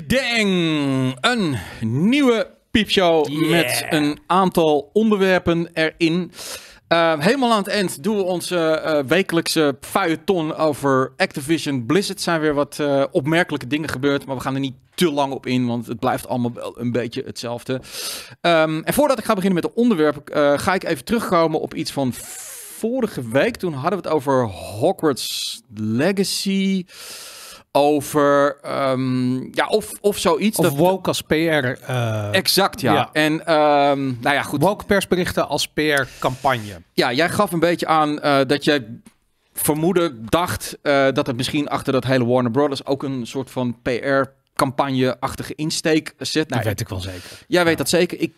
Gdang! Een nieuwe piepshow met een aantal onderwerpen erin. Eh, helemaal aan het eind doen we onze uh, wekelijkse feuilleton over Activision Blizzard. Zijn weer wat eh, opmerkelijke dingen gebeurd, maar we gaan er niet te lang op in, want het blijft allemaal wel een beetje hetzelfde. Ehm, en voordat ik ga beginnen met de onderwerpen, ga ik even terugkomen op iets van vorige week. Toen hadden we het over Hogwarts Legacy over ehm, ja of of zoiets of dat woke als PR eh, exact ja. en um, nou ja goed woke persberichten als PR campagne ja jij gaf een beetje aan eh, dat jij vermoeden dacht eh, dat het misschien achter dat hele Warner Brothers ook een soort van PR campagne-achtige insteek zit. Nou, dat weet ik wel zeker. Jij ja. weet dat zeker. Ik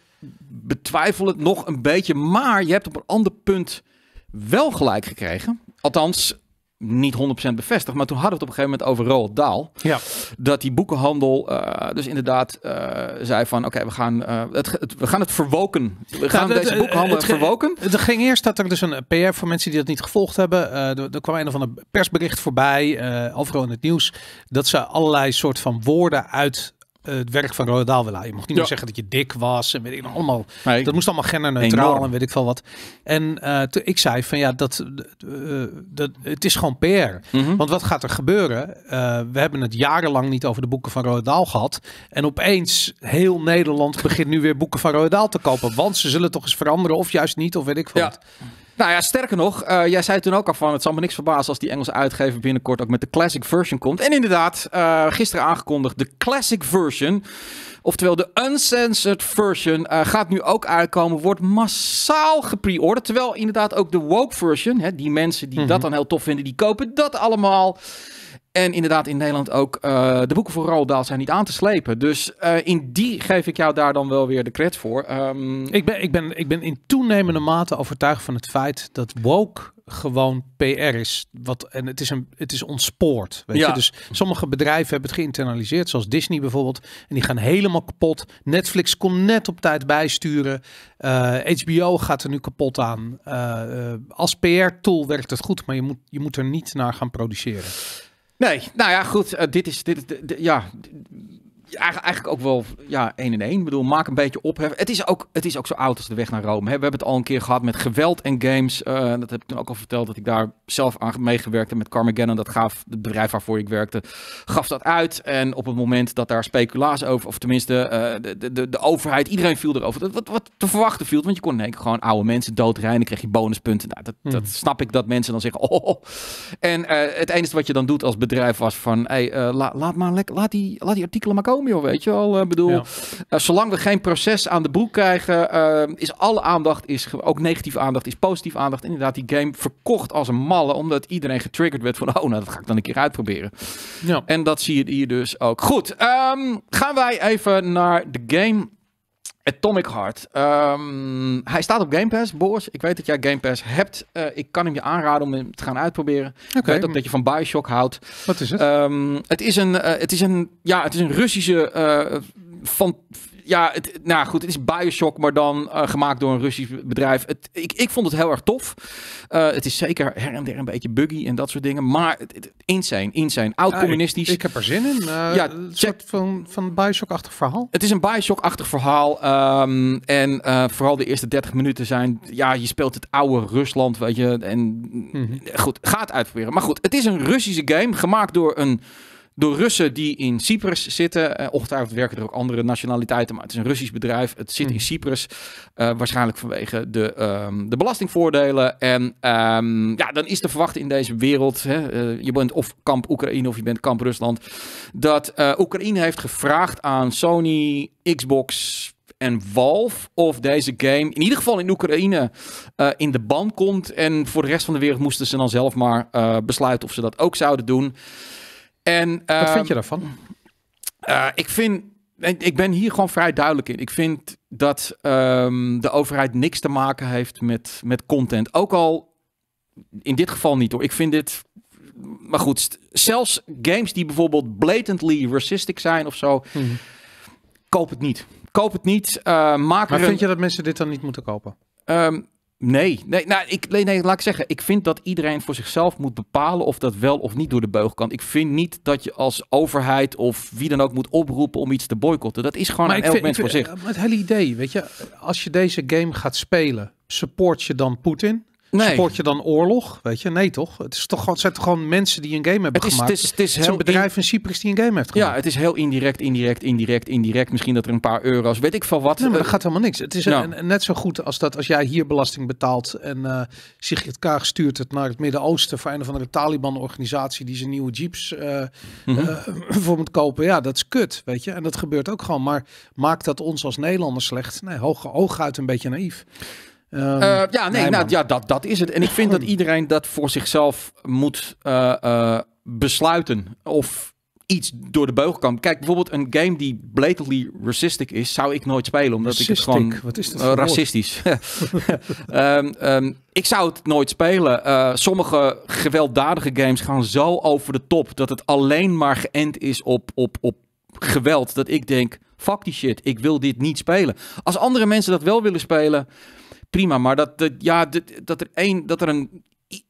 betwijfel het nog een beetje, maar je hebt op een ander punt wel gelijk gekregen. Althans, niet 100% bevestigd, maar toen hadden we het op een gegeven moment over Roald Daal. Ja. Dat die boekenhandel eh, dus inderdaad eh, zei van oké, we, gaan, eh, het, we gaan het verwoken. We gaan deze boekenhandel verwoken. Het ging eerst dat er dus een PR voor mensen die dat niet gevolgd hebben. Er, er, kwam een of ander persbericht voorbij, overal in het nieuws, dat ze allerlei soort van woorden uit eh, het werk van Royal wil Je mocht niet meer zeggen dat je dik was en weet ik allemaal. dat moest allemaal genderneutraal en weet ik veel wat. En eh, ik zei van ja, dat, eh, dat, het is gewoon PR. Mhm. Want wat gaat er gebeuren? we hebben het jarenlang niet over de boeken van Royal gehad. En opeens heel Nederland begint nu weer boeken van Royal te kopen. Want ze zullen toch eens veranderen of juist niet of weet ik veel ja. wat. Nou ja, sterker nog, eh, jij zei toen ook al van... het zal me niks verbazen als die Engelse uitgever binnenkort ook met de classic version komt. En inderdaad, uh, gisteren aangekondigd, de classic version... Oftewel, de uncensored version eh, gaat nu ook uitkomen. Wordt massaal gepreorderd. Terwijl inderdaad ook de woke version, hè, die mensen die dat mhm. dan heel tof vinden, die kopen dat allemaal. En inderdaad, in Nederland ook eh, de boeken voor Roald zijn niet aan te slepen. Dus eh, in die geef ik jou daar dan wel weer de cred voor. Ehm, ik, ben, ik, ben, ik ben in toenemende mate overtuigd van het feit dat woke gewoon PR is. Wat, en het is, een, het is ontspoord. Weet ja. je? Dus sommige bedrijven hebben het geïnternaliseerd, zoals Disney bijvoorbeeld. En die gaan helemaal kapot. Netflix kon net op tijd bijsturen. HBO eh, gaat er nu kapot aan. als PR-tool werkt het goed, maar je moet, je moet er niet naar gaan produceren. Nee, nou ja, goed. Eh, dit is, dit, ja, eigenlijk ook wel ja, één in één. Ik bedoel, maak een beetje ophef. Het is ook, het is ook zo oud als de weg naar Rome. Hè? We hebben het al een keer gehad met geweld en games. Eh, dat heb ik toen ook al verteld dat ik daar zelf aan meegewerkt heb met Carmageddon. Dat gaf het bedrijf waarvoor ik werkte, gaf dat uit. En op het moment dat daar speculaas over, of tenminste eh, de, de, de, overheid, iedereen viel erover. Wat, wat te verwachten viel, want je kon nee, gewoon oude mensen doodrijden. Dan kreeg je bonuspunten. Nou, dat, dat hmm. snap ik dat mensen dan zeggen, oh. En uh, het enige wat je dan doet als bedrijf was van, hey, laat, maar, laat, die, laat die artikelen maar komen weet je al eh, bedoel, eh, zolang we geen proces aan de broek krijgen, eh, is alle aandacht, is ook negatieve aandacht, is positieve aandacht. Inderdaad, die game verkocht als een malle, omdat iedereen getriggerd werd van, oh, nou, dat ga ik dan een keer uitproberen. Ja. En dat zie je hier dus ook. Goed, ehm, gaan wij even naar de game Atomic Heart. Um, hij staat op Game Pass, Boris. Ik weet dat jij Game Pass hebt. Eh, ik kan hem je aanraden om hem te gaan uitproberen. Ik weet ook dat je van Bioshock houdt. Wat is het? Ehm, het, is een, eh, het, is een, ja, het is een Russische eh, van, ja, het, nou goed, het is Bioshock, maar dan eh, gemaakt door een Russisch bedrijf. Het, ik, ik vond het heel erg tof. Eh, het is zeker her en der een beetje buggy en dat soort dingen. Maar het, insane, insane. Oud-communistisch. ik, heb er zin in. Uh, ja, een soort van, van Bioshock-achtig verhaal. Het is een Bioshock-achtig verhaal. Ehm, en vooral de eerste 30 minuten zijn... Ja, je speelt het oude Rusland, weet je. En mhm. goed, ga het uitproberen. Maar goed, het is een Russische game gemaakt door een door Russen die in Cyprus zitten. Uh, eh, ochtend werken er ook andere nationaliteiten, maar het is een Russisch bedrijf. Het zit in mhm. Cyprus, eh, waarschijnlijk vanwege de, ehm, de belastingvoordelen. En ehm, ja, dan is te verwachten in deze wereld, hè, eh, je bent of kamp Oekraïne of je bent kamp Rusland, dat Oekraïne heeft gevraagd aan Sony, Xbox, en Valve of deze game in ieder geval in Oekraïne in de band komt. En voor de rest van de wereld moesten ze dan zelf maar besluiten of ze dat ook zouden doen. En, Wat vind ehm, je daarvan? Eh, ik vind, ik ben hier gewoon vrij duidelijk in. Ik vind dat ehm, de overheid niks te maken heeft met, met content. Ook al in dit geval niet hoor. Ik vind dit maar goed, zelfs games die bijvoorbeeld blatantly racistisch zijn of zo, hmm. koop het niet. Koop het niet. Uh, maak maar vind je dat mensen dit dan niet moeten kopen? Ehm, Nee, nee, nou, ik, nee, laat ik zeggen, ik vind dat iedereen voor zichzelf moet bepalen of dat wel of niet door de beugel kan. Ik vind niet dat je als overheid of wie dan ook moet oproepen om iets te boycotten. Dat is gewoon een aan elk mens voor zich. Eh, het hele idee, weet je, als je deze game gaat spelen, support je dan Poetin? Nee. je dan oorlog? Weet je, nee toch? Het, is toch gewoon, het zijn toch gewoon mensen die een game hebben het is, gemaakt? Het is, het is, het is een bedrijf in Cyprus die een game heeft gemaakt. Ja, het is heel indirect, indirect, indirect, indirect. Misschien dat er een paar euro's, weet ik veel wat. Nee, maar dat eh, gaat helemaal niks. Het is net zo goed als dat als jij hier belasting betaalt en zich eh, het Kaag stuurt het naar het Midden-Oosten voor een of andere Taliban-organisatie die zijn nieuwe jeeps eh, mhm. voor moet kopen. Ja, dat is kut, weet je. En dat gebeurt ook gewoon. Maar maakt dat ons als Nederlanders slecht? Nee, hoog, hooguit een beetje naïef. Ehm, eh, ja, nee, nou, ja, dat, dat is het. En ik vind dat iedereen dat voor zichzelf moet eh, eh, besluiten. Of iets door de beugel kan. Kijk, bijvoorbeeld een game die blatantly racistic is, zou ik nooit spelen. Omdat ik het gewoon... racistisch. um, ik zou het nooit spelen. sommige gewelddadige games gaan zo over de top dat het alleen maar geënt is op, op, op geweld. Dat ik denk, fuck die shit, ik wil dit niet spelen. Als andere mensen dat wel willen spelen prima. Maar dat, dat ja, dat, dat, er één, dat er een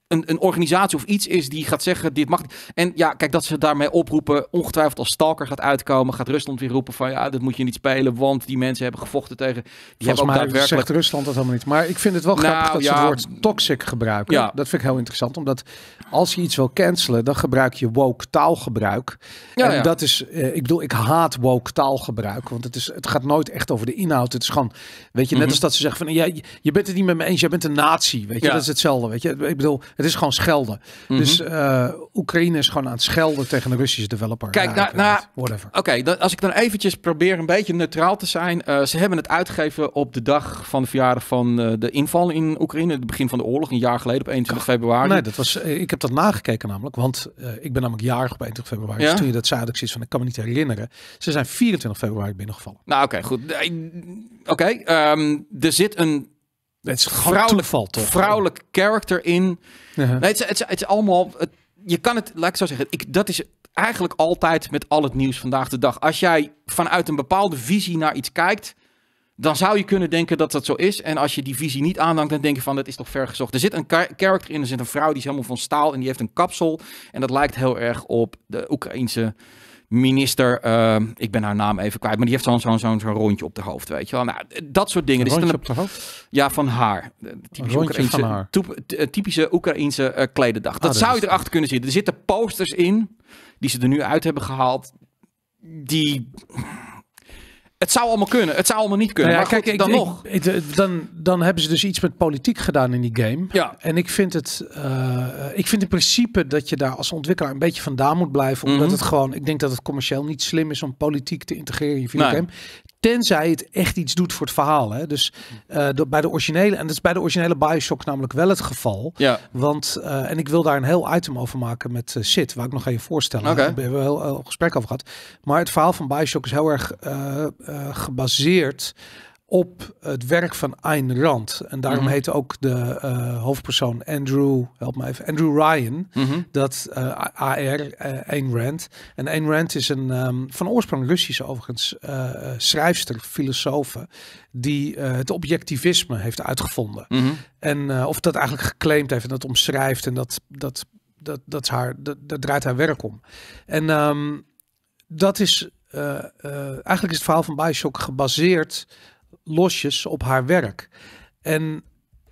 een, een organisatie of iets is die gaat zeggen: dit mag. En ja, kijk, dat ze daarmee oproepen, ongetwijfeld als Stalker gaat uitkomen, gaat Rusland weer roepen: van ja, dat moet je niet spelen, want die mensen hebben gevochten tegen. Die hebben ook mij daadwerkelijk... zegt Rusland dat helemaal niet. Maar ik vind het wel grappig nou dat ze het woord toxic gebruiken. Ja. Dat vind ik heel interessant, omdat als je iets wil cancelen, dan gebruik je woke taalgebruik. Ja, en dat is, eh, ik bedoel, ik haat woke taalgebruik, want het, is, het gaat nooit echt over de inhoud. Het is gewoon, weet je, net mhm. als dat ze zeggen van, jij, je bent het niet met me eens, jij bent een nazi, weet je, dat is hetzelfde, weet je. Ik bedoel, het is gewoon schelden. Mhm. Dus eh, Oekraïne is gewoon aan het schelden tegen de Russische developer. Kijk, nou, nou, whatever. Oké, als ik dan eventjes probeer een beetje neutraal te zijn. Eh, ze hebben het uitgegeven op de dag van de verjaardag van eh, de inval in Oekraïne. Het begin van de oorlog, een jaar geleden op 21 februari. Nee, dat was, ik heb dat nagekeken namelijk. Want ik ben namelijk jarig op 21 februari. Ja? Dus toen je dat zei, ik van, ik kan me niet herinneren. Ze zijn 24 februari binnengevallen. Nou oké, goed. Oké, ehm, er zit een het is vrouwelijk valt Vrouwelijk karakter in. Nee, het, is, het, is, allemaal. je kan het, laat ik zo zeggen. Ik, dat is eigenlijk altijd met al het nieuws vandaag de dag. Als jij vanuit een bepaalde visie naar iets kijkt, dan zou je kunnen denken dat dat zo is. En als je die visie niet aandankt, dan denk je van, dat is toch ver gezocht. Er zit een karakter in, er zit een vrouw die is helemaal van staal en die heeft een kapsel. En dat lijkt heel erg op de Oekraïense minister, eh, ik ben haar naam even kwijt, maar die heeft zo'n zo'n zo'n rondje op de hoofd, weet je wel. Nou, dat soort dingen. Een dus rondje op de hoofd? Ja, van haar. Eh, typische Oekraïense, haar. Eh, typische Oekraïense klededag. Ah, dat, zou je erachter kunnen zitten. Er zitten posters in, die ze er nu uit hebben gehaald, die... Het zou allemaal kunnen. Het zou allemaal niet kunnen. Nou maar kijk, ik, dan nog. Eh, dan, dan hebben ze dus iets met politiek gedaan in die game. Ja. En ik vind het... Eh, ik vind in principe dat je daar als ontwikkelaar een beetje vandaan moet blijven. Omdat mhm. het gewoon... Ik denk dat het commercieel niet slim is om politiek te integreren in je videogame. Tenzij het echt iets doet voor het verhaal. Hè? Dus eh, bij de originele, en dat is bij de originele Bioshock namelijk wel het geval. Ja. Want, en ik wil daar een heel item over maken met sit, waar ik nog even voorstellen. Okay. Daar hebben we heel, gesprek over gehad. Maar het verhaal van Bioshock is heel erg eh, gebaseerd op het werk van Ayn Rand. En daarom mhm. heet heette ook de uh, hoofdpersoon Andrew, help me even, Andrew Ryan. Mhm. Dat eh, AR, uh, Ayn Rand. En Ayn Rand is een ehm, van oorsprong Russische overigens schrijfster, filosofe, die het objectivisme heeft uitgevonden. Mhm. En of dat eigenlijk geclaimd heeft en dat omschrijft en dat, dat, dat, dat, haar, dat, draait haar werk om. En ehm, dat is eh, eh, eigenlijk is het verhaal van Bioshock gebaseerd losjes op haar werk. En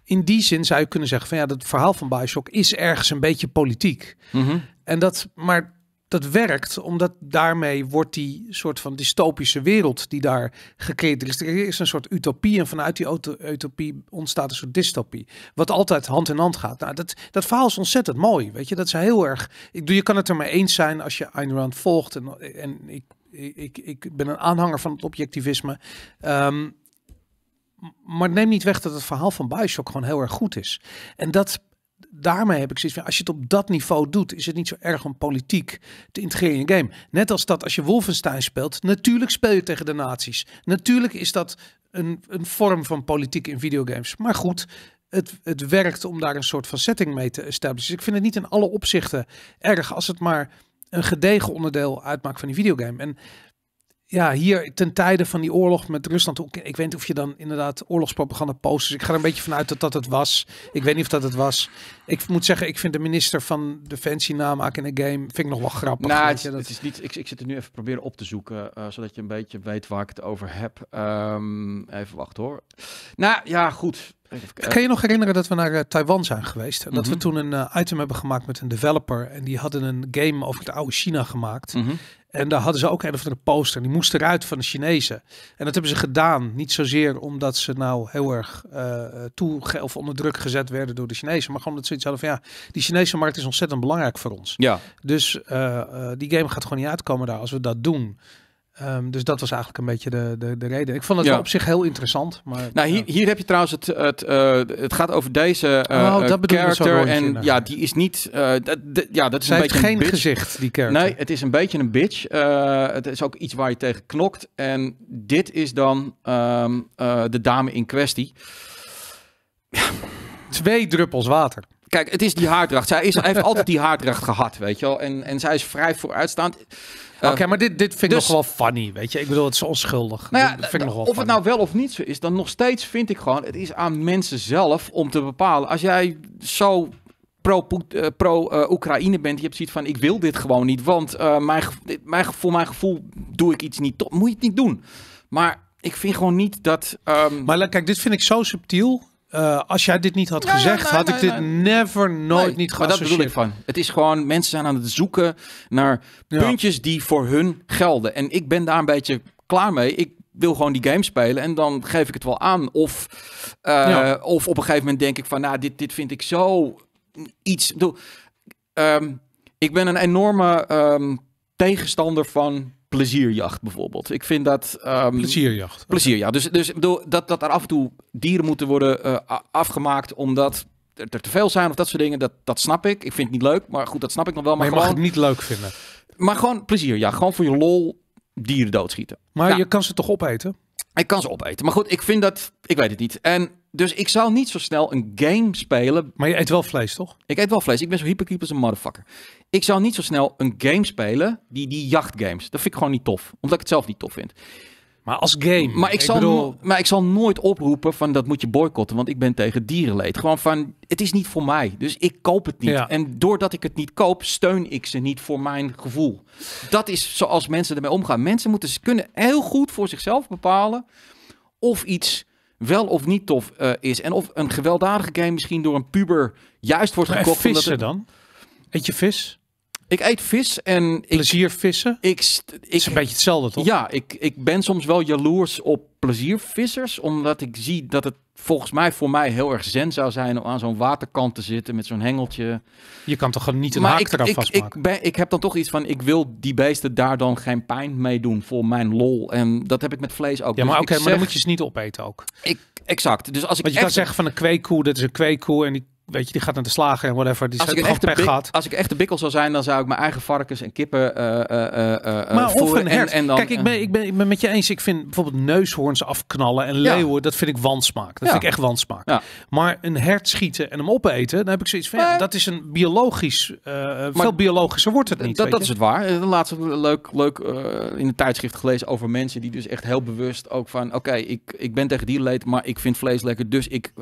in die zin zou je kunnen zeggen van ja, dat verhaal van Bioshock is ergens een beetje politiek. Mhm. En dat, maar dat werkt, omdat daarmee wordt die soort van dystopische wereld die daar gecreëerd is. Er is een soort utopie en vanuit die utopie ontstaat een soort dystopie. Wat altijd hand in hand gaat. Nou, dat, dat verhaal is ontzettend mooi, weet je. Dat is heel erg... Ik, je kan het er maar eens zijn als je Ayn Rand volgt. En, en ik ik, ik ben een aanhanger van het objectivisme. Ehm, maar neem niet weg dat het verhaal van Bioshock gewoon heel erg goed is. En dat daarmee heb ik zoiets van, als je het op dat niveau doet, is het niet zo erg om politiek te integreren in een game. Net als dat als je Wolfenstein speelt, natuurlijk speel je tegen de nazi's. Natuurlijk is dat een, een vorm van politiek in videogames. Maar goed, het, het werkt om daar een soort van setting mee te establishen. Dus ik vind het niet in alle opzichten erg als het maar een gedegen onderdeel uitmaakt van die videogame. En ja, hier ten tijde van die oorlog met Rusland. Ik weet niet of je dan inderdaad oorlogspropaganda posters. Ik ga er een beetje vanuit dat dat het was. Ik weet niet of dat het was. Ik moet zeggen, ik vind de minister van Defensie namaken in een game. Vind ik nog wel grappig. Nou, het, dat... is niet, ik, ik zit er nu even proberen op te zoeken. Eh, zodat je een beetje weet waar ik het over heb. Ehm, even wachten hoor. Nou ja, goed. Eh, kan je nog herinneren dat we naar eh, Taiwan zijn geweest? En dat we mhm. toen een eh, item hebben gemaakt met een developer. En die hadden een game over de oude China gemaakt. Mhm. En daar hadden ze ook een of andere poster. Die moest eruit van de Chinezen. En dat hebben ze gedaan. Niet zozeer omdat ze nou heel erg uh, toe of onder druk gezet werden door de Chinezen. Maar gewoon omdat ze iets hadden van ja, die Chinese markt is ontzettend belangrijk voor ons. Ja. Dus die game gaat gewoon niet uitkomen daar als we dat doen. Ehm, dus dat was eigenlijk een beetje de, de, de reden. Ik vond het op zich heel interessant. Maar, nou, hier, hier heb je trouwens het. Het, eh, het gaat over deze uh, oh, dat character. En ja, die is niet. Uh, ja, dat is een beetje geen een gezicht, die character. Nee, het is een beetje een bitch. het is ook iets waar je tegen knokt. En dit is dan ehm, de dame in kwestie. Twee druppels water. Kijk, het is die haardracht. Zij is, heeft altijd die haardracht gehad, weet je wel. En, en zij is vrij vooruitstaand. Oké, eh, maar dit, dit vind ik dus, nog wel funny, weet je. Ik bedoel, het is onschuldig. Nou vind ik nog wel of het nou wel of niet zo is, dan nog steeds vind ik gewoon... Het is aan mensen zelf om te bepalen. Als jij zo pro-Oekraïne pro, uh, bent, je hebt zoiets van ik wil dit gewoon niet, want mijn, mijn, voor mijn gevoel doe ik iets niet Moet je het niet doen. Maar ik vind gewoon niet dat... Ehm, maar kijk, dit vind ik zo subtiel. Eh, als jij dit niet had gezegd, had ik dit never, nooit niet Maar dat bedoel ik van. Het is gewoon, mensen zijn aan het zoeken naar puntjes die voor hun gelden. En ik ben daar een beetje klaar mee. Ik wil gewoon die game spelen en dan geef ik het wel aan. Of, eh, of op een gegeven moment denk ik van, nou, dit, dit vind ik zo iets. ik ehm, ben een enorme ehm, tegenstander van plezierjacht bijvoorbeeld. Ik vind dat... Um, plezierjacht. Plezierjacht. Dus, dus bedoel, dat, dat er af en toe dieren moeten worden eh, afgemaakt omdat er te veel zijn of dat soort dingen, dat, dat snap ik. Ik vind het niet leuk, maar goed, dat snap ik nog wel. Maar, je mag het niet leuk vinden. Maar gewoon plezier, ja. Gewoon voor je lol dieren doodschieten. Maar je kan ze toch opeten? Ik kan ze opeten. Maar goed, ik vind dat... Ik weet het niet. En dus ik zou niet zo snel een game spelen. Maar je eet wel vlees, toch? Ik eet wel vlees. Ik ben zo hyperkiep als een motherfucker. Ik zou niet zo snel een game spelen, die, die jachtgames. Dat vind ik gewoon niet tof. Omdat ik het zelf niet tof vind. Maar als game. Maar ik, zal, maar ik zal nooit oproepen van dat moet je boycotten, want ik ben tegen dierenleed. Gewoon van, het is niet voor mij, dus ik koop het niet. En doordat ik het niet koop, steun ik ze niet voor mijn gevoel. Dat is zoals mensen ermee omgaan. Mensen moeten ze kunnen heel goed voor zichzelf bepalen of iets wel of niet tof eh, is. En of een gewelddadige game misschien door een puber juist wordt maar gekocht. Vissen het... dan? Eet je vis? Ik eet vis en... Ik, vissen. Ik, ik, is een beetje hetzelfde, toch? Ja, ik, ik ben soms wel jaloers op pleziervissers. Omdat ik zie dat het volgens mij voor mij heel erg zen zou zijn... om aan zo'n waterkant te zitten met zo'n hengeltje. Je kan toch niet een haak ik, ik, vastmaken? Ik, ben, ik heb dan toch iets van... ik wil die beesten daar dan geen pijn mee doen voor mijn lol. En dat heb ik met vlees ook. Ja, maar dus oké, maar dan moet je ze niet opeten ook. Ik, exact. Dus als ik Want je kan zeggen van een kweekkoe, dat is een kweekkoe... en die weet je, die gaat naar de slager en whatever. Die als, ik echt pech als ik echt de bikkel zou zijn, dan zou ik mijn eigen varkens en kippen uh, maar Of een hert. En, en dan, Kijk, ik ben, ik, ben, ik ben met je eens. Ik vind bijvoorbeeld neushoorns afknallen en leeuwen, dat vind ik wansmaak. Dat vind ik echt wansmaak. Maar een hert schieten en hem opeten, dan heb ik zoiets van, dat is een biologisch, veel biologischer wordt het niet. Dat, is het waar. laatste leuk, leuk in een tijdschrift gelezen over mensen die dus echt heel bewust ook van, oké, ik, ik ben tegen dierleed, maar ik vind vlees lekker, dus ik,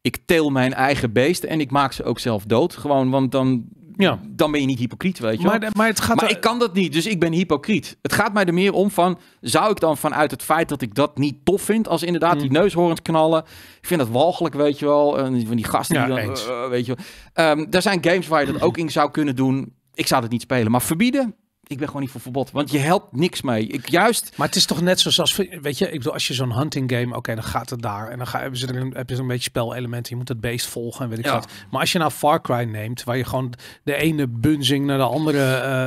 ik teel mijn eigen beesten. En ik maak ze ook zelf dood. Gewoon, want dan ja. dan ben je niet hypocriet, weet je maar, Maar, het gaat maar ik kan dat niet, dus ik ben hypocriet. Het gaat mij er meer om van, zou ik dan vanuit het feit dat ik dat niet tof vind, als inderdaad die die mm. neushoorns knallen, ik vind dat walgelijk, weet je wel, van die gasten die dan, eh, weet je wel. Ehm, er zijn games waar je dat ook in zou kunnen doen. Ik zou dat niet spelen, maar verbieden, ik ben gewoon niet voor verbod. Want je helpt niks mee. Ik juist. Maar het is toch net zoals als, weet je, ik bedoel, als je zo'n hunting game, oké, dan gaat het daar en dan ga, hebben ze er een, heb je zo'n beetje spelelementen. Je moet het beest volgen en weet ik wat. Maar als je nou Far Cry neemt, waar je gewoon de ene bunzing naar de andere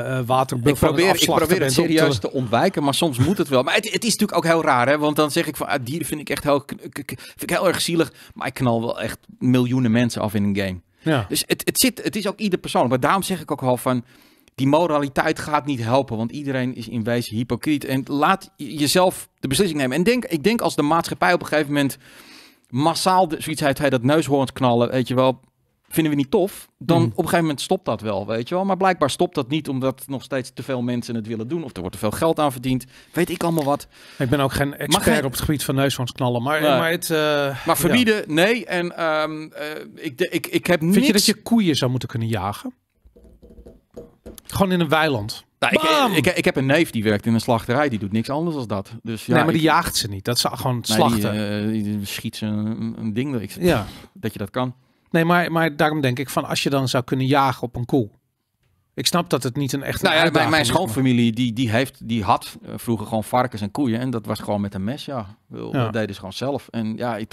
uh, waterbuffel. Ik probeer, ik probeer het serieus te... ontwijken, maar soms moet het wel. Maar het, het, is natuurlijk ook heel raar, hè? Want dan zeg ik van, ah, dieren vind ik echt heel, vind ik heel erg zielig, maar ik knal wel echt miljoenen mensen af in een game. Ja. Dus het, het zit, het is ook ieder persoon. Maar daarom zeg ik ook al van die moraliteit gaat niet helpen. Want iedereen is in wijze hypocriet. En laat jezelf de beslissing nemen. En denk, ik denk als de maatschappij op een gegeven moment massaal de, zoiets heeft, hij dat neushoorns knallen, weet je wel, vinden we niet tof, dan hmm. op een gegeven moment stopt dat wel, weet je wel. Maar blijkbaar stopt dat niet omdat nog steeds te veel mensen het willen doen of er wordt te veel geld aan verdiend. Weet ik allemaal wat. Ik ben ook geen expert op het gebied van neushoorns knallen, maar, maar het... Eh, maar verbieden, nee. En ehm, eh, ik, ik, ik heb Vind je dat je koeien zou moeten kunnen jagen? Gewoon in een weiland. Nou, ik, ik, ik, heb een neef die werkt in een slachterij, die doet niks anders dan dat. Dus, ja, nee, maar die jaagt ze niet. Dat ze gewoon slachten. Eh, die, schiet ze een, een ding. Ik, ja. Dat je dat kan. Nee, maar, maar daarom denk ik van als je dan zou kunnen jagen op een koe. Ik snap dat het niet een echt. Nou ja, mijn, mijn schoonfamilie die, die, heeft, die had eh, vroeger gewoon varkens en koeien. En dat was gewoon met een mes, ja. Dat deden ze gewoon zelf. En ja, ik,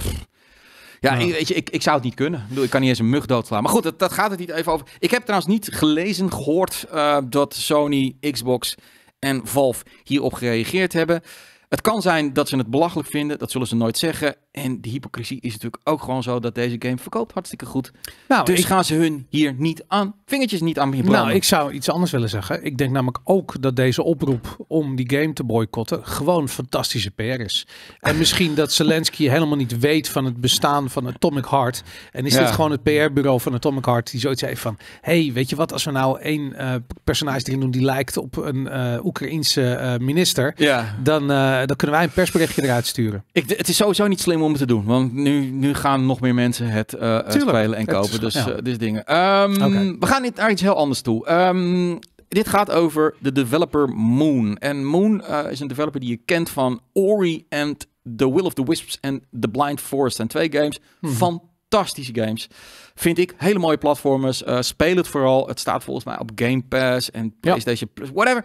ja, Ik, weet je, ik, ik zou het niet kunnen. Ik kan niet eens een mug doodslaan. Maar goed, dat, dat gaat het niet even over. Ik heb trouwens niet gelezen, gehoord eh, dat Sony, Xbox en Valve hierop gereageerd hebben. Het kan zijn dat ze het belachelijk vinden, dat zullen ze nooit zeggen. En die hypocrisie is natuurlijk ook gewoon zo dat deze game verkoopt hartstikke goed. Nou, dus ik... gaan ze hun hier niet aan, vingertjes niet aan Nou, ik zou iets anders willen zeggen. Ik denk namelijk ook dat deze oproep om die game te boycotten gewoon fantastische PR is. En misschien dat Zelensky helemaal niet weet van het bestaan van Atomic Heart. En is dit gewoon het PR-bureau van Atomic Heart die zoiets heeft van... hey, weet je wat, als we nou één eh, personage erin doen die lijkt op een uh, Oekraïense eh, minister... Ja. Dan, dan kunnen wij een persberichtje eruit sturen. Ik, het is sowieso niet slim om te doen. Want nu, nu gaan nog meer mensen het eh, spelen en kopen. dus, dus dingen. Ehm, we gaan dit naar iets heel anders toe. Ehm, dit gaat over de developer Moon. En Moon eh, is een developer die je kent van Ori en The Will of the Wisps en The Blind Forest. En twee games mhm. fantastische games. Vind ik. Hele mooie platformers. Uh, speel het vooral. Het staat volgens mij op Game Pass en PlayStation Plus, whatever.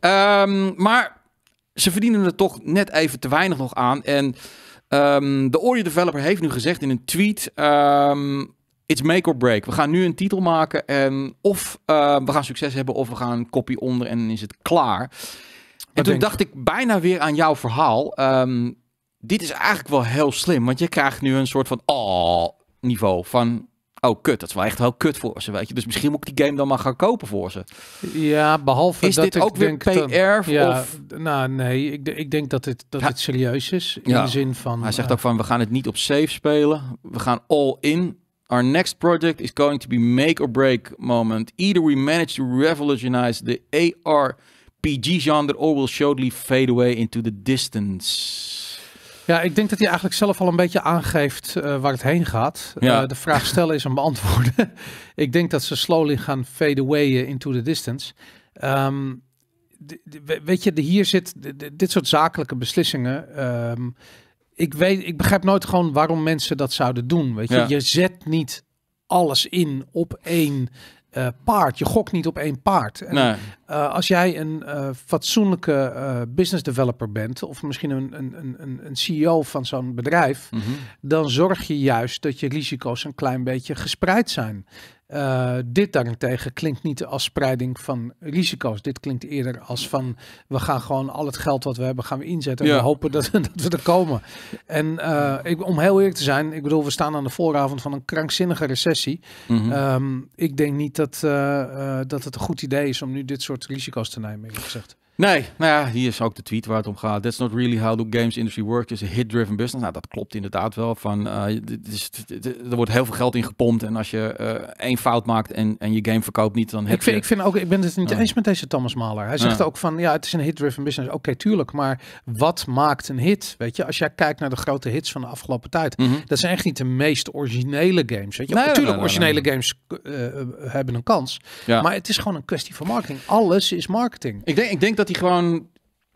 Ehm, maar ze verdienen er toch net even te weinig nog aan. En Ehm, de audio developer heeft nu gezegd in een tweet: ehm, It's make or break. We gaan nu een titel maken en of eh, we gaan succes hebben of we gaan kopie onder en is het klaar. en toen dacht ik bijna weer aan jouw verhaal. Ehm, dit is eigenlijk wel heel slim, want je krijgt nu een soort van oh niveau van Oh, kut. Dat is wel echt heel kut voor ze, weet je. Dus misschien moet ik die game dan maar gaan kopen voor ze. Ja, behalve is dat dit ook weer PR? of... Nou, nee. Ik, ik denk dat, het, dat het serieus is. In de zin van... Hij zegt eh, ook van, we gaan het niet op safe spelen. We gaan all in. Our next project is going to be make or break moment. Either we manage to revolutionize the ARPG genre... or we'll shortly fade away into the distance. Ja, ik denk dat hij eigenlijk zelf al een beetje aangeeft eh, waar het heen gaat. Eh, ja. de vraag stellen is een beantwoorden. ik denk dat ze slowly gaan fade away into the distance. Ehm, weet je, de, hier zit dit soort zakelijke beslissingen. Ehm, ik, weet, ik begrijp nooit gewoon waarom mensen dat zouden doen. Weet je, je zet niet alles in op één eh, paard. Je gokt niet op één paard. En, eh, als jij een eh, fatsoenlijke business developer bent, of misschien een, een, een, een CEO van zo'n bedrijf, mhm. dan zorg je juist dat je risico's een klein beetje gespreid zijn. Uh, dit daarentegen klinkt niet als spreiding van risico's. Dit klinkt eerder als van we gaan gewoon al het geld wat we hebben gaan we inzetten en we hopen dat, dat, we er komen. En eh, ik, om heel eerlijk te zijn, ik bedoel, we staan aan de vooravond van een krankzinnige recessie. Mhm. Ehm, ik denk niet dat, eh, dat het een goed idee is om nu dit soort risico's te nemen, eerlijk gezegd. Nee, nou ja, hier is ook de tweet waar het om gaat. That's not really how the games industry works. It's a hit-driven business. Nou, dat klopt inderdaad wel. Van, eh, dit is, er wordt heel veel geld in gepompt. En als je uh, één fout maakt en, en je game verkoopt niet, dan heb ik vind, je... Ik, vind ook, ik ben het niet ah. eens met deze Thomas Maler. Hij zegt ah. ook van, ja, het is een hit-driven business. Oké, tuurlijk. Maar wat maakt een hit? Weet je, als jij kijkt naar de grote hits van de afgelopen tijd. Mhm. Dat zijn echt niet de meest originele games. Weet je? natuurlijk, originele games eh, hebben een kans. Ja. Maar het is gewoon een kwestie van marketing. Alles is marketing. Ik denk, ik denk dat die gewoon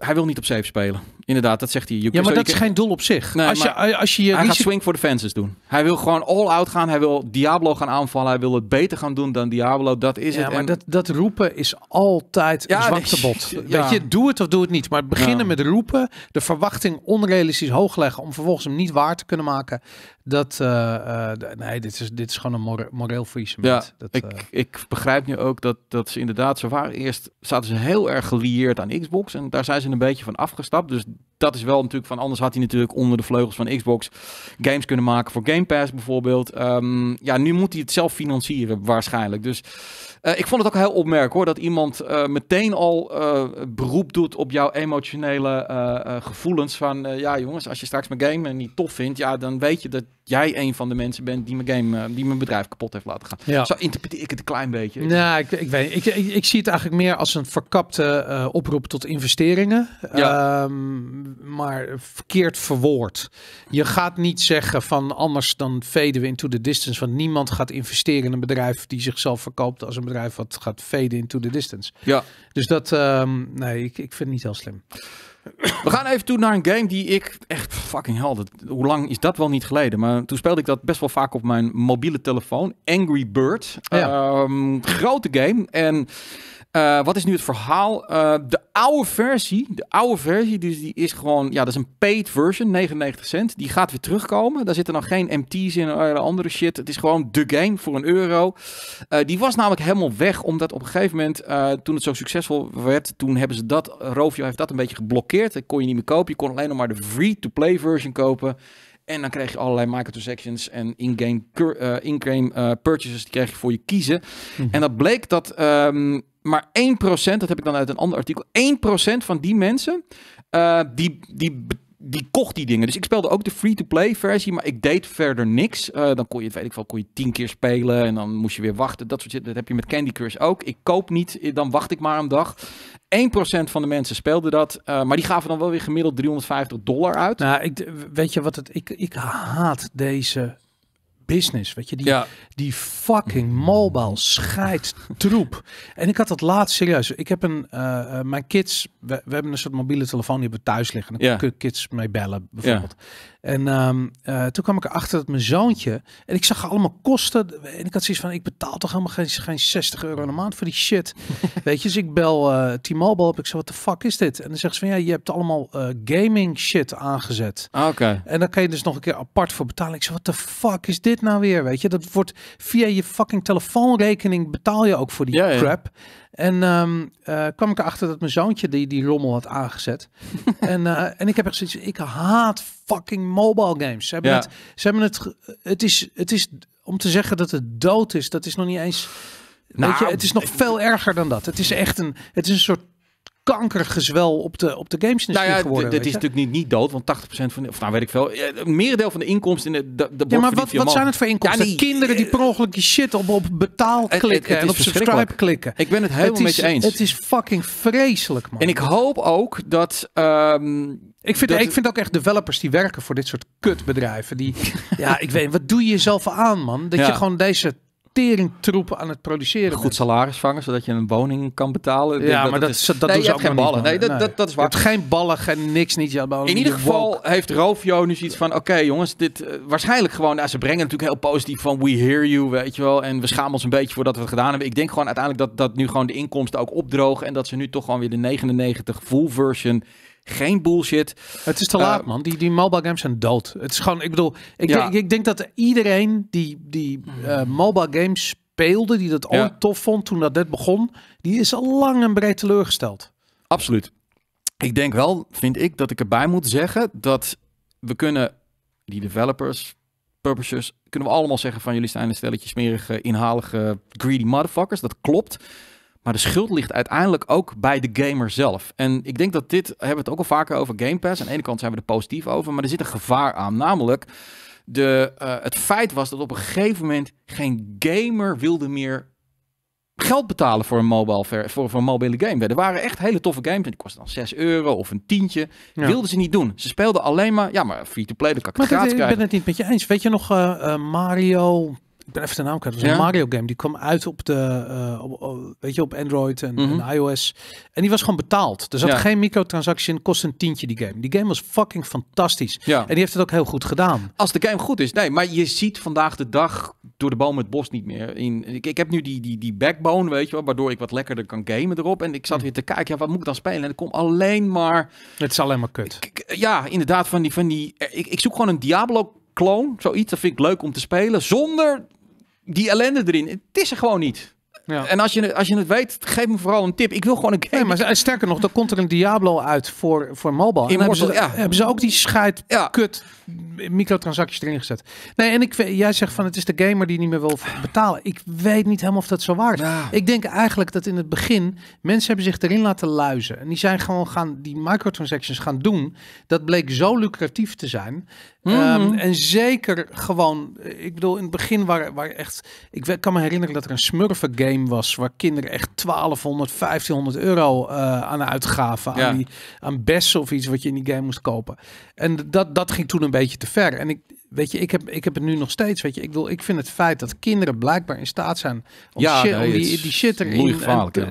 hij wil niet op safe spelen. Inderdaad, dat zegt hij. ja, maar dat is geen doel op zich. als, je, als je, hij gaat swing voor de fences doen. Hij wil gewoon all-out gaan. Hij wil Diablo gaan aanvallen. Hij wil het beter gaan doen dan Diablo. Dat is ja, het. Maar en... dat, dat roepen is altijd ja, een zwakte bot. Weet je, doe het of doe het niet. Maar beginnen met roepen, de verwachting onrealistisch hoog leggen... om vervolgens hem niet waar te kunnen maken. Dat, eh, eh, nee, dit is, dit is gewoon een moreel faillissement. Ja, dat, eh. ik, begrijp nu ook dat, dat ze inderdaad zo waren. Eerst zaten ze heel erg gelieerd aan Xbox. En daar zijn ze een beetje van afgestapt. Dus dat is wel natuurlijk van anders had hij natuurlijk onder de vleugels van Xbox games kunnen maken voor Game Pass bijvoorbeeld. Ehm, ja, nu moet hij het zelf financieren waarschijnlijk. Dus eh, ik vond het ook heel opmerkelijk hoor, dat iemand eh, meteen al eh, beroep doet op jouw emotionele gevoelens. Van ja, jongens, als je straks mijn game niet tof vindt, ja, dan weet je dat jij een van de mensen bent die mijn game, die mijn bedrijf kapot heeft laten gaan. Ja. Zo interpreteer ik het een klein beetje. Nou, ik, ik weet, ik, ik, zie het eigenlijk meer als een verkapte oproep tot investeringen, ehm, maar verkeerd verwoord. Je gaat niet zeggen van anders dan veden we into the distance, van niemand gaat investeren in een bedrijf die zichzelf verkoopt als een bedrijf wat gaat fade into the distance. Ja. Dus dat, ehm, nee, ik, ik vind het niet heel slim. We gaan even toe naar een game die ik echt fucking helder. Hoe lang is dat wel niet geleden? Maar toen speelde ik dat best wel vaak op mijn mobiele telefoon. Angry Bird. Ja. Ehm, grote game. En eh, wat is nu het verhaal? Eh, de oude versie, de oude versie, dus die is gewoon, ja, dat is een paid version, 99 cent. Die gaat weer terugkomen. Daar zitten dan geen MT's in en andere shit. Het is gewoon de game voor een euro. Eh, die was namelijk helemaal weg, omdat op een gegeven moment, toen het zo succesvol werd, toen hebben ze dat, Rovio heeft dat een beetje geblokkeerd. Dat kon je niet meer kopen. Je kon alleen nog maar de free-to-play version kopen. En dan kreeg je allerlei microtransactions en in-game in uh, purchases die kreeg je voor je kiezen. Mhm. En dat bleek dat ehm, maar 1%, dat heb ik dan uit een ander artikel, 1% van die mensen eh, die, die, die kocht die dingen. Dus ik speelde ook de free-to-play versie, maar ik deed verder niks. Eh, dan kon je, weet ik wel, kon je tien keer spelen en dan moest je weer wachten. Dat soort dat heb je met Candy Crush ook. Ik koop niet, eh, dan wacht ik maar een dag. 1% van de mensen speelde dat, maar die gaven dan wel weer gemiddeld 350 dollar uit. Nou, ik, weet je wat het, ik, ik haat deze business. Weet je, die, ja. die fucking mobile scheidt troep. En ik had dat laatst serieus. Ik heb een, eh, eh, mijn kids, we, hebben een soort mobiele telefoon die we thuis liggen. Dan ja. kunnen kids mee bellen bijvoorbeeld. En ehm, eh, toen kwam ik erachter dat mijn zoontje. En ik zag allemaal kosten. En ik had zoiets van: ik betaal toch helemaal geen, geen 60 euro een maand voor die shit. Weet je, dus ik bel uh, T-Mobile op. Ik zeg: wat de fuck is dit? En dan zegt ze van: ja, je hebt allemaal eh, gaming shit aangezet. Ah, oké. En dan kan je dus nog een keer apart voor betalen. Ik zeg: wat de fuck is dit nou weer? Weet je, dat wordt via je fucking telefoonrekening betaal je ook voor die crap. En ehm, eh, kwam ik erachter dat mijn zoontje die, die rommel had aangezet. en, eh, en ik heb echt zoiets, ik haat fucking mobile games. Ze hebben, het, ze hebben het, het is, het is, om te zeggen dat het dood is, dat is nog niet eens... Weet nou, je, het is nog veel erger dan dat. Het is echt een, het is een soort kankergezwel op de, op de nou geworden. Dat is natuurlijk niet, niet dood, want 80% van, of nou weet ik veel, een eh, merendeel van de inkomsten in de, de, de ja, maar wat, wat zijn het voor inkomsten? Ja, eh, Kinderen die per ongeluk die shit op, op betaal klikken en op subscribe klikken. Ik ben het helemaal met je eens. Het is fucking vreselijk, man. En ik hoop ook dat... Ehm, ik vind, ik vind ook echt developers die werken voor dit soort kutbedrijven. Die, ja, ik weet, wat doe je jezelf aan, man? Dat je gewoon deze troepen aan het produceren. Goed salaris vangen, zodat je een woning kan betalen. Ja, maar dat, is, dat, doen ze ook geen ballen. Nee, dat, Dat, dat, is waar. hebt geen ballen, geen niks, niet. In ieder geval heeft Rovio nu iets van: oké, jongens, dit eh, waarschijnlijk gewoon. Nou, ze brengen natuurlijk heel positief van: we hear you, weet je wel. En we schamen ons een beetje voor dat we het gedaan hebben. Ik denk gewoon uiteindelijk dat, dat nu gewoon de inkomsten ook opdrogen. En dat ze nu toch gewoon weer de 99 full version geen bullshit. Het is te laat, eh, man. Die, die mobile games zijn dood. Het is gewoon, ik bedoel, ik, denk, ik denk dat iedereen die, die mobile hmm. eh, games speelde, die dat al ooit tof vond toen dat net begon, die is al lang en breed teleurgesteld. Absoluut. Ik denk wel, vind ik, dat ik erbij moet zeggen dat we kunnen die developers, publishers, kunnen we allemaal zeggen van jullie zijn een stelletje smerige, inhalige, greedy motherfuckers. Dat klopt. Maar de schuld ligt uiteindelijk ook bij de gamer zelf. En ik denk dat dit, hebben we het ook al vaker over Game Pass. Aan de ene kant zijn we er positief over, maar er zit een gevaar aan. Namelijk, de, eh, het feit was dat op een gegeven moment geen gamer wilde meer geld betalen voor een, mobile, voor, voor een mobiele game. Er waren echt hele toffe games. die kostten dan 6 euro of een tientje. Ja. Wilden ze niet doen. Ze speelden alleen maar, ja, maar free-to-play, dan kan ik het gratis Ik ben het niet met je eens. Weet je nog eh, eh, Mario ik ben even de naam kwijt. Het een Mario game. Die kwam uit op de, eh, op, weet je, op Android mhm. en, iOS. En die was gewoon betaald. Er zat ja. geen microtransaction, kost een tientje die game. Die game was fucking fantastisch. Ja. En die heeft het ook heel goed gedaan. Als de game goed is. Nee, maar je ziet vandaag de dag door de boom het bos niet meer. In, ik, ik heb nu die, die, die backbone, weet je wel, waardoor ik wat lekkerder kan gamen erop. En ik zat weer te kijken, ja, wat moet ik dan spelen? En er komt alleen maar... Het is alleen maar kut. ja, inderdaad, van die... Van die ik, ik zoek gewoon een Diablo kloon, zoiets. Dat vind ik leuk om te spelen. Zonder die ellende erin. Het is er gewoon niet. Ja. En als je, als je het weet, geef me vooral een tip. Ik wil gewoon een game. Nee, maar sterker nog, dan komt er een Diablo uit voor, voor mobile. In hebben, ze, hebben ze ook die scheid ja. kut microtransacties erin gezet. Nee, en ik, jij zegt van het is de gamer die niet meer wil betalen. Ik weet niet helemaal of dat zo waar is. Nou. Ik denk eigenlijk dat in het begin mensen hebben zich erin laten luizen. En die zijn gewoon gaan die microtransactions gaan doen. Dat bleek zo lucratief te zijn Ehm, mhm. en zeker gewoon, eh, ik bedoel, in het begin waar, waar echt, ik kan me herinneren dat er een smurfen game was waar kinderen echt 1200, 1500 euro eh, aan uitgaven, aan, die, aan best of iets wat je in die game moest kopen. En dat, dat ging toen een beetje te ver. En ik, weet je, ik heb, ik heb het nu nog steeds. Weet je, ik, wil, ik vind het feit dat kinderen blijkbaar in staat zijn om, ja, die, shit erin.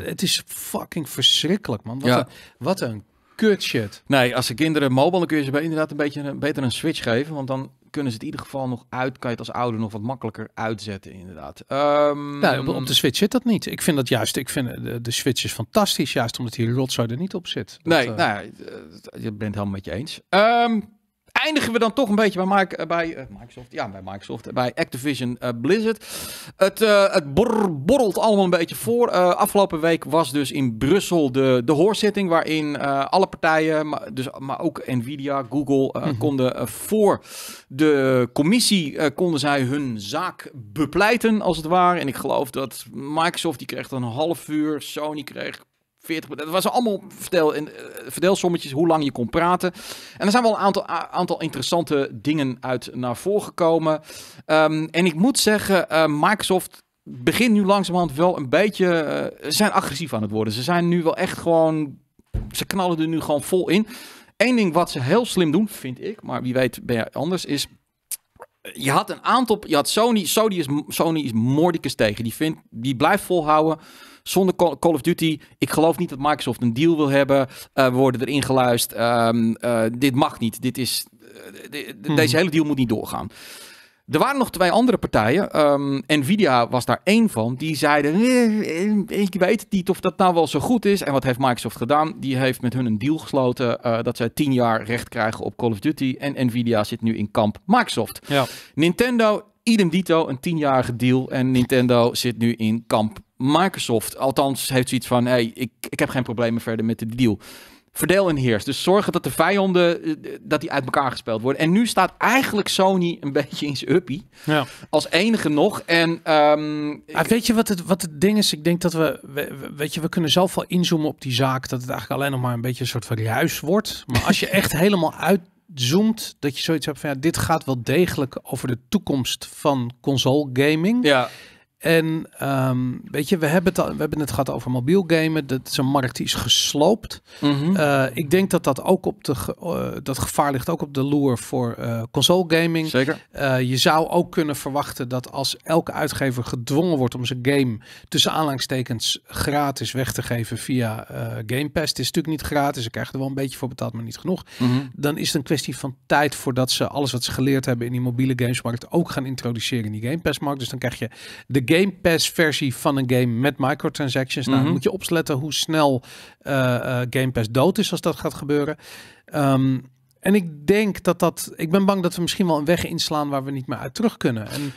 Het is fucking verschrikkelijk, man. Wat, ja. wat een kut shit. Nee, als de kinderen mobile, dan kun je ze inderdaad een beetje een, beter een switch geven. Want dan kunnen ze het in ieder geval nog uit. Kan je het als ouder nog wat makkelijker uitzetten, inderdaad. Um... op, de Switch zit dat niet. Ik vind dat juist. Ik vind de, de Switch is fantastisch. Juist omdat die rotzooi er niet op zit. nee, eh, nou, eh, je bent helemaal met je eens. Um eindigen we dan toch een beetje bij, eh, bij eh, Microsoft. Ja, bij Microsoft. Bij Activision eh, Blizzard. Het, het borrelt allemaal een beetje voor. afgelopen week was dus in Brussel de, de hoorzitting. Waarin alle partijen, maar, dus, maar ook Nvidia, Google, mhm. konden voor de commissie konden zij hun zaak bepleiten, als het ware. En ik geloof dat Microsoft die kreeg dan een half uur, Sony kreeg 40 Dat was allemaal verdeel, eh, verdeelsommetjes, hoe lang je kon praten. En er zijn wel een aantal, aantal interessante dingen uit naar voren gekomen. Ehm, en ik moet zeggen, eh, Microsoft begint nu langzamerhand wel een beetje... Eh, ze zijn agressief aan het worden. Ze zijn nu wel echt gewoon... Ze knallen er nu gewoon vol in. Eén ding wat ze heel slim doen, vind ik, maar wie weet ben jij anders, is je had een aantal. Je had Sony. Sony is, Sony is mordicus tegen. Die, vindt, die blijft volhouden. Zonder Call of Duty. Ik geloof niet dat Microsoft een deal wil hebben. Eh, we worden erin geluisterd. Ehm, eh, dit mag niet. Dit is, eh, hmm. Deze hele deal moet niet doorgaan. Er waren nog twee andere partijen. Ehm, Nvidia was daar één van. Die zeiden: Ik weet niet of dat nou wel zo goed is. En wat heeft Microsoft gedaan? Die heeft met hun een deal gesloten eh, dat zij tien jaar recht krijgen op Call of Duty. En Nvidia zit nu in kamp Microsoft. Ja. Nintendo, idem dito, een tienjarige deal. En Nintendo zit nu in kamp Microsoft. Althans, heeft zoiets van: hey, ik, ik heb geen problemen verder met de deal verdeel en heers. Dus zorgen dat de vijanden eh, dat die uit elkaar gespeeld worden. En nu staat eigenlijk Sony een beetje in zijn uppie. Ja. Als enige nog. En, ehm, ah, weet je wat het, wat het ding is? Ik denk dat we, weet je, we kunnen zelf wel inzoomen op die zaak. Dat het eigenlijk alleen nog maar een beetje een soort van juist wordt. Maar als je echt helemaal uitzoomt, dat je zoiets hebt van ja, dit gaat wel degelijk over de toekomst van console gaming. Ja. En ehm, weet je, we hebben, het, we hebben het gehad over mobiel gamen. Dat is een markt die is gesloopt. Mhm. Eh, ik denk dat dat ook op de eh, dat gevaar ligt ook op de loer voor eh, console gaming. Zeker. je zou ook kunnen verwachten dat als elke uitgever gedwongen wordt om zijn game tussen aanhalingstekens gratis weg te geven via Game Pass. Het is natuurlijk niet gratis. Ik krijg er wel een beetje voor betaald, maar niet genoeg. Mhm. Dan is het een kwestie van tijd voordat ze alles wat ze geleerd hebben in die mobiele gamesmarkt ook gaan introduceren in die Game Pass markt. Dus dan krijg je de Game Pass versie van een game met microtransactions. Mm moet je opsletten hoe snel uh, Game Pass dood is als dat gaat gebeuren. Ehm, en ik denk dat dat... Ik ben bang dat we misschien wel een weg inslaan waar we niet meer uit terug kunnen. En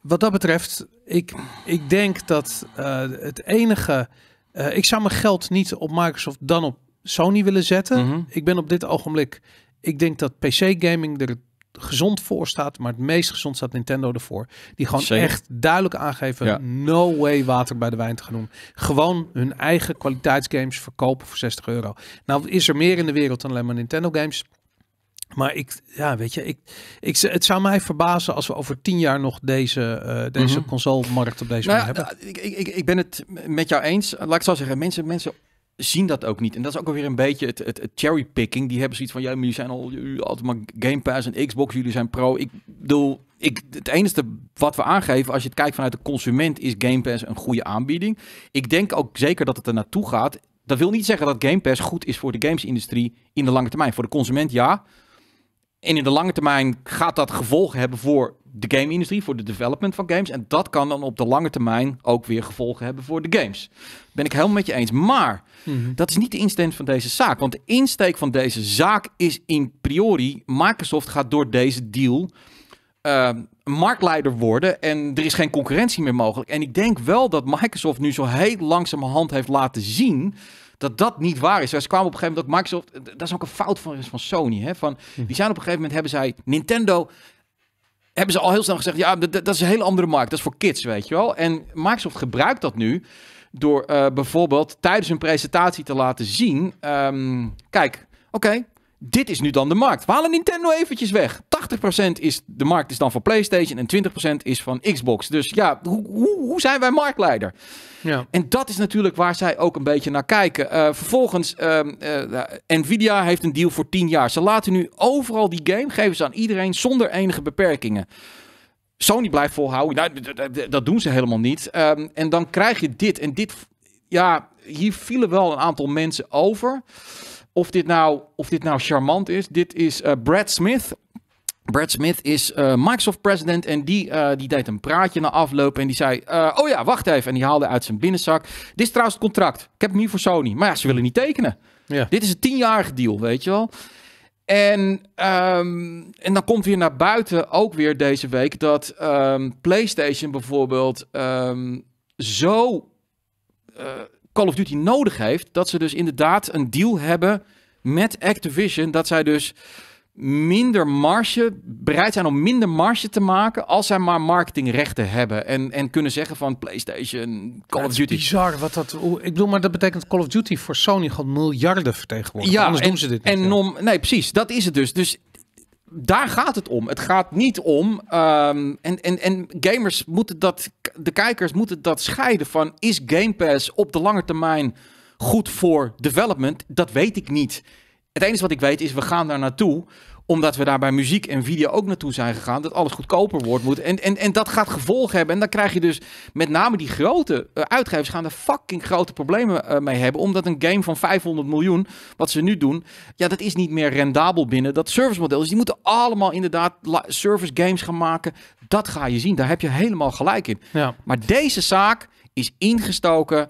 wat dat betreft, ik, ik denk dat eh, het enige... ik zou mijn geld niet op Microsoft dan op Sony willen zetten. Mhm. Ik ben op dit ogenblik... Ik denk dat PC gaming er gezond voor staat, maar het meest gezond staat Nintendo ervoor. Die gewoon echt duidelijk aangeven, no way water bij de wijn te gaan doen. Gewoon hun eigen kwaliteitsgames verkopen voor 60 euro. Nou is er meer in de wereld dan alleen maar Nintendo games. Maar ik, ja, weet je, ik, ik, het zou mij verbazen als we over tien jaar nog deze, uh, deze mhm. consolemarkt op deze nou manier hebben. Eh, ik, ik, ik ben het met jou eens. Laat ik zo zeggen, mensen, mensen zien dat ook niet. En dat is ook alweer een beetje het, het, het cherrypicking. Die hebben zoiets van, ja, jullie zijn al jullie altijd maar Game Pass en Xbox, jullie zijn pro. Ik bedoel, ik, het enige wat we aangeven als je het kijkt vanuit de consument is Game Pass een goede aanbieding. Ik denk ook zeker dat het er naartoe gaat. Dat wil niet zeggen dat Game Pass goed is voor de gamesindustrie in de lange termijn. Voor de consument ja. En in de lange termijn gaat dat gevolgen hebben voor de game-industrie, voor de development van games. En dat kan dan op de lange termijn ook weer gevolgen hebben voor de games. Ben ik helemaal met je eens. Maar mhm. dat is niet de insteek van deze zaak. Want de insteek van deze zaak is in priori: Microsoft gaat door deze deal. Uh, marktleider worden en er is geen concurrentie meer mogelijk. En ik denk wel dat Microsoft nu zo heel langzamerhand heeft laten zien dat dat niet waar is. Ze kwamen op een gegeven moment dat Microsoft, dat is ook een fout van, van Sony, hè? Van, mhm. die zijn op een gegeven moment hebben zij Nintendo hebben ze al heel snel gezegd, ja, dat is een hele andere markt. Dat is voor kids, weet je wel. En Microsoft gebruikt dat nu door eh, bijvoorbeeld tijdens een presentatie te laten zien. Ehm, kijk, oké, dit is nu dan de markt. We halen Nintendo eventjes weg. 80% is de markt is dan van PlayStation en 20% is van Xbox. Dus ja, hoe, hoe, zijn wij marktleider? Ja. En dat is natuurlijk waar zij ook een beetje naar kijken. Eh, vervolgens, ehm, eh, Nvidia heeft een deal voor 10 jaar. Ze laten nu overal die game, geven ze aan iedereen zonder enige beperkingen. Sony blijft volhouden. Nou, dat doen ze helemaal niet. Ehm, en dan krijg je dit. En dit, ja, hier vielen wel een aantal mensen over. Of dit nou, of dit nou charmant is, dit is eh, Brad Smith. Brad Smith is eh, Microsoft-president en die, eh, die deed een praatje na afloop en die zei... oh ja, wacht even. En die haalde uit zijn binnenzak. Dit is trouwens het contract. Ik heb hem hier voor Sony. Maar ja, ze willen niet tekenen. Ja. Dit is een tienjarig deal, weet je wel. En, ehm, en dan komt weer naar buiten ook weer deze week... dat ehm, PlayStation bijvoorbeeld ehm, zo... Call of Duty nodig heeft. Dat ze dus inderdaad een deal hebben met Activision. Dat zij dus minder marge, bereid zijn om minder marge te maken als zij maar marketingrechten hebben en, en kunnen zeggen van PlayStation, Call of Duty. Bizar wat dat. Ik bedoel, maar dat betekent Call of Duty voor Sony gewoon miljarden vertegenwoordigen. Ja, Anders doen ze dit. Niet en om, nee, precies. Dat is het dus. Dus daar gaat het om. Het gaat niet om. Ehm, en, en, en gamers moeten dat. De kijkers moeten dat scheiden van. Is Game Pass op de lange termijn goed voor development? Dat weet ik niet. Het enige wat ik weet is, we gaan daar naartoe omdat we daar bij muziek en video ook naartoe zijn gegaan, dat alles goedkoper wordt. Moet. En, en, en dat gaat gevolgen hebben. En dan krijg je dus met name die grote eh, uitgevers gaan er fucking grote problemen eh, mee hebben. Omdat een game van 500 miljoen, wat ze nu doen, ja, dat is niet meer rendabel binnen dat servicemodel. Dus die moeten allemaal inderdaad service games gaan maken. Dat ga je zien. Daar heb je helemaal gelijk in. Maar deze zaak is ingestoken.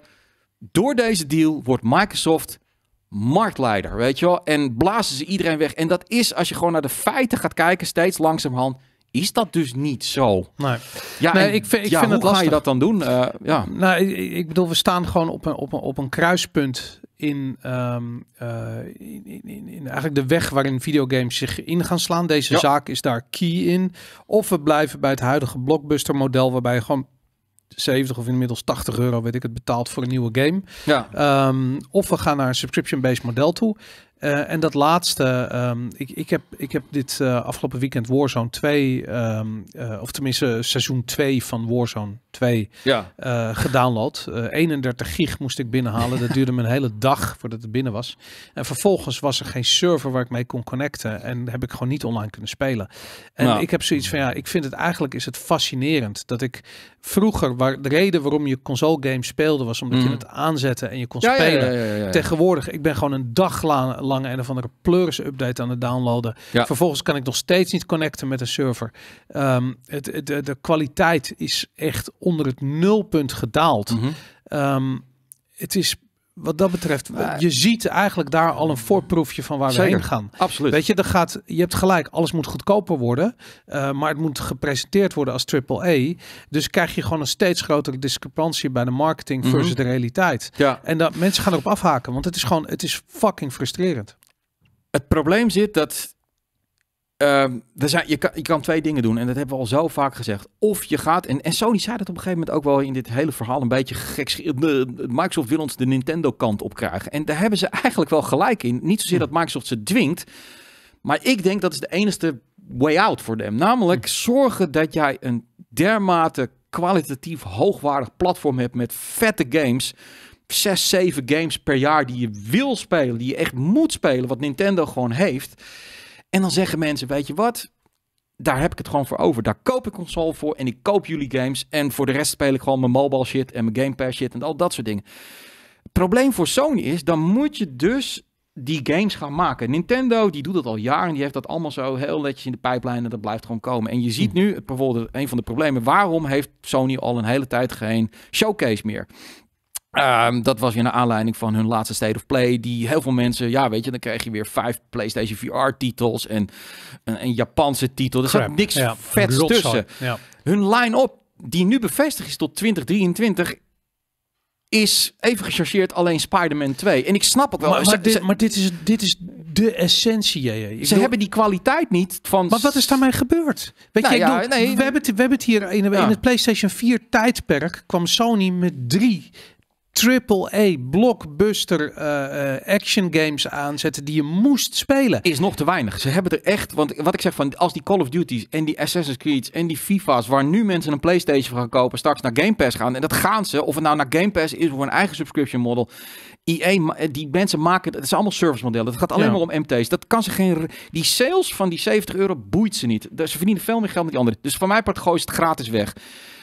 Door deze deal wordt Microsoft marktleider, weet je wel. En blazen ze iedereen weg. En dat is, als je gewoon naar de feiten gaat kijken, steeds langzamerhand is dat dus niet zo. Nee. Ja, ik vind, ik vind hoe het ga je dat dan doen? Eh, ja. nou, ik, bedoel, we staan gewoon op een, op een, op een kruispunt ehm, eh, in, in, in, in, eigenlijk de weg waarin videogames zich in gaan slaan. Deze zaak is daar key in. Of we blijven bij het huidige blockbuster model waarbij je gewoon 70 of inmiddels 80 euro, weet ik het, betaald voor een nieuwe game. Ja. Ehm, of we gaan naar een subscription-based model toe. Eh, en dat laatste, ehm, ik, ik, heb, ik heb dit eh, afgelopen weekend Warzone 2, ehm, eh, of tenminste seizoen 2 van Warzone 2, ja. gedownload. 31 gig moest ik binnenhalen. Dat duurde me een hele dag voordat het binnen was. En vervolgens was er geen server waar ik mee kon connecten. En heb ik gewoon niet online kunnen spelen. En nou. ik heb zoiets van, ja, ik vind het eigenlijk is het fascinerend dat ik vroeger, waar, de reden waarom je console games speelde was omdat je mhm. het aanzette en je kon spelen. Tegenwoordig, ik ben gewoon een dag lang lang een of andere pleuris update aan het downloaden. Vervolgens kan ik nog steeds niet connecten met een server. Ehm, het, de, de, kwaliteit is echt onder het nulpunt gedaald. Mhm. Ehm, het is wat dat betreft, je ziet eigenlijk daar al een voorproefje van waar we heen gaan. Absoluut. Weet je, er gaat, je hebt gelijk, alles moet goedkoper worden, eh, maar het moet gepresenteerd worden als AAA. Dus krijg je gewoon een steeds grotere discrepantie bij de marketing mhm. versus de realiteit. Ja. En dat mensen gaan erop afhaken, want het is gewoon, het is fucking frustrerend. Het probleem zit dat Ehm, zijn, je, kan, je kan twee dingen doen en dat hebben we al zo vaak gezegd. Of je gaat, en, en Sony zei dat op een gegeven moment ook wel in dit hele verhaal een beetje gek. Eh, Microsoft wil ons de Nintendo kant op krijgen. En daar hebben ze eigenlijk wel gelijk in. Niet zozeer dat Microsoft ze dwingt, maar ik denk dat is de enige way out voor hem. Namelijk zorgen dat jij een dermate kwalitatief hoogwaardig platform hebt met vette games zes, zeven games per jaar die je wil spelen, die je echt moet spelen, wat Nintendo gewoon heeft. En dan zeggen mensen, weet je wat, daar heb ik het gewoon voor over. Daar koop ik console voor en ik koop jullie games. En voor de rest speel ik gewoon mijn mobile shit en mijn Game Pass shit en al dat soort dingen. Het probleem voor Sony is, dan moet je dus die games gaan maken. Nintendo die doet dat al jaren. Die heeft dat allemaal zo heel netjes in de pijplijn en dat blijft gewoon komen. En je ziet nu bijvoorbeeld een van de problemen. Waarom heeft Sony al een hele tijd geen showcase meer? Ehm, dat was weer naar aanleiding van hun laatste State of Play. Die heel veel mensen, ja, weet je, dan krijg je weer vijf PlayStation VR-titels en een, een, Japanse titel. Er Crap, zat niks ja, vets tussen. Ja. Hun line-up, die nu bevestigd is tot 2023, is even gechargeerd alleen Spider-Man 2. En ik snap het wel. Maar, dit, dit, is, dit is de essentie. Je. Ze hebben die kwaliteit niet van... Maar wat is daarmee gebeurd? Weet nou je, ja, nee, we, Hebben het, we hebben het hier in, in, het PlayStation 4 tijdperk... kwam Sony met drie triple-A blockbuster uh, action games aanzetten die je moest spelen. Is nog te weinig. Ze hebben er echt, want wat ik zeg van als die Call of Duty's en die Assassin's Creed's en die FIFA's waar nu mensen een PlayStation gaan kopen, straks naar Game Pass gaan. En dat gaan ze, of het nou naar Game Pass is voor een eigen subscription model. ie eh, die mensen maken, het is allemaal service modellen. Het gaat alleen maar om MT's. Dat kan ze geen, die sales van die 70 euro boeit ze niet. Ze verdienen veel meer geld met die anderen. Dus van mij part gooien ze het gratis weg.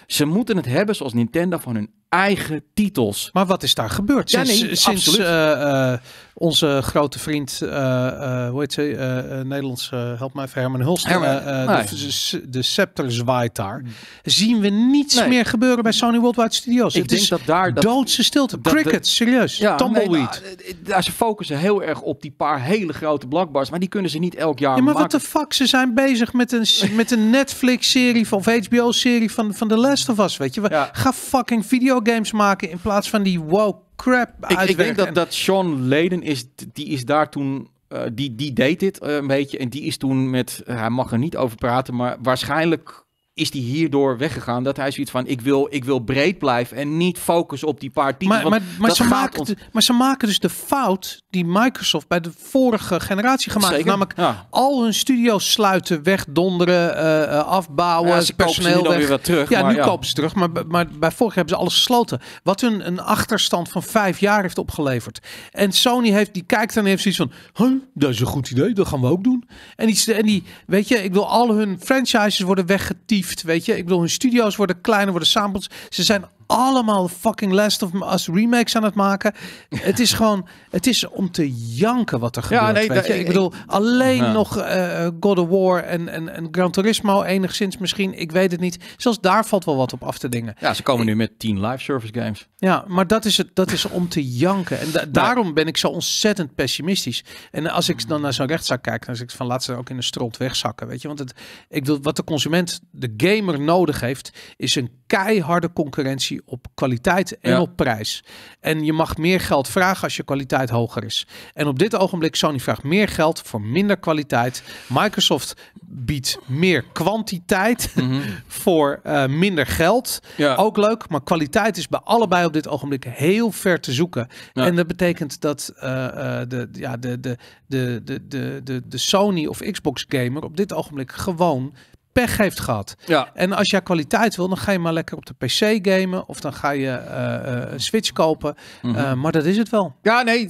Ze moeten het hebben zoals Nintendo van hun eigen titels. Maar wat is daar gebeurd ja, sinds, eh, eh, onze grote vriend, eh, hoe heet ze, Nederlands, help mij even, Herman Hulst, de, de, scepter zwaait daar. Hmm. Zien we niets meer gebeuren bij Sony Worldwide Studios. Ik denk dat daar... Dat, doodse stilte. Cricket, serieus. Ja, Tumbleweed. Nou, daar ze focussen heel erg op die paar hele grote blockbusters, maar die kunnen ze niet elk jaar ja, maar wat de fuck, ze zijn bezig met een, met een Netflix-serie van, of HBO-serie van, van The Last of Us, weet je. Ja. Ga fucking video games maken in plaats van die wow crap ik, ik denk dat, dat Sean Leden is, die is daar toen eh, die, die deed dit eh, een beetje. En die is toen met, hij mag er niet over praten, maar waarschijnlijk is die hierdoor weggegaan. Dat hij zoiets van: ik wil, ik wil breed blijven en niet focussen op die paar titels. Maar, maar, maar ze maken maar ze maken dus de fout die Microsoft bij de vorige generatie gemaakt heeft. Namelijk al hun studio's sluiten, wegdonderen, eh, eh, afbouwen, ja, personeel. weg. ja, nu kopen ze terug. Maar, maar bij vorig hebben ze alles gesloten. Wat hun een achterstand van vijf jaar heeft opgeleverd. En Sony heeft, die kijkt en heeft zoiets van: dat is een goed idee, dat gaan we ook doen. En die, en die weet je, ik wil al hun franchises worden weggetiefd weet je. Ik bedoel, hun studio's worden kleiner, worden samples. Ze zijn allemaal fucking Last of Us remakes aan het maken. het is gewoon, het is om te janken wat er gebeurt. weet je? Ik, bedoel, alleen nog eh, God of War en, en, Gran Turismo enigszins misschien. Ik weet het niet. Zelfs daar valt wel wat op af te dingen. Ja, ze komen nu met tien live service games. Ja, maar dat is, het, dat is om te janken. En daarom ben ik zo ontzettend pessimistisch. En als ik dan naar zo'n rechtszaak kijk, dan zeg ik van laat ze ook in de stront wegzakken. Weet je, want het, ik bedoel, wat de consument, de gamer nodig heeft, is een keiharde concurrentie op kwaliteit en op prijs. En je mag meer geld vragen als je kwaliteit hoger is. En op dit ogenblik, Sony vraagt meer geld voor minder kwaliteit. Microsoft biedt meer kwantiteit mhm. voor eh, minder geld. Ook leuk, maar kwaliteit is bij allebei op dit ogenblik heel ver te zoeken. En dat betekent dat eh, eh, de, ja, de, de, de, de, de, de Sony of Xbox gamer op dit ogenblik gewoon pech heeft gehad. Ja. En als jij kwaliteit wil, dan ga je maar lekker op de PC gamen. Of dan ga je eh, eh, een Switch kopen. Mhm. Eh, maar dat is het wel. Ja, nee,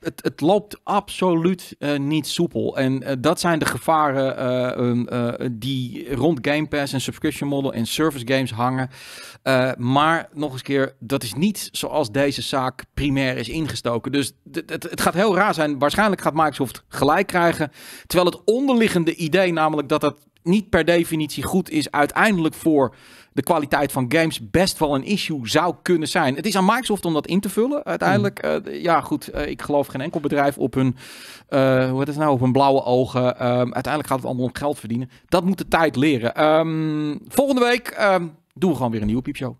het, het loopt absoluut eh, niet soepel. En eh, dat zijn de gevaren eh, um, die rond Game Pass en subscription model en service games hangen. maar nog eens keer, dat is niet zoals deze zaak primair is ingestoken. Dus het gaat heel raar zijn. Waarschijnlijk gaat Microsoft gelijk krijgen. Terwijl het onderliggende idee, namelijk dat dat niet per definitie goed is, uiteindelijk voor de kwaliteit van games best wel een issue zou kunnen zijn. Het is aan Microsoft om dat in te vullen. Uiteindelijk, mm. eh, ja goed, eh, ik geloof geen enkel bedrijf op hun, uh, hoe het nou, op hun blauwe ogen. Ehm, uiteindelijk gaat het allemaal om geld verdienen. Dat moet de tijd leren. Um, volgende week ehm, doen we gewoon weer een nieuwe piepshow.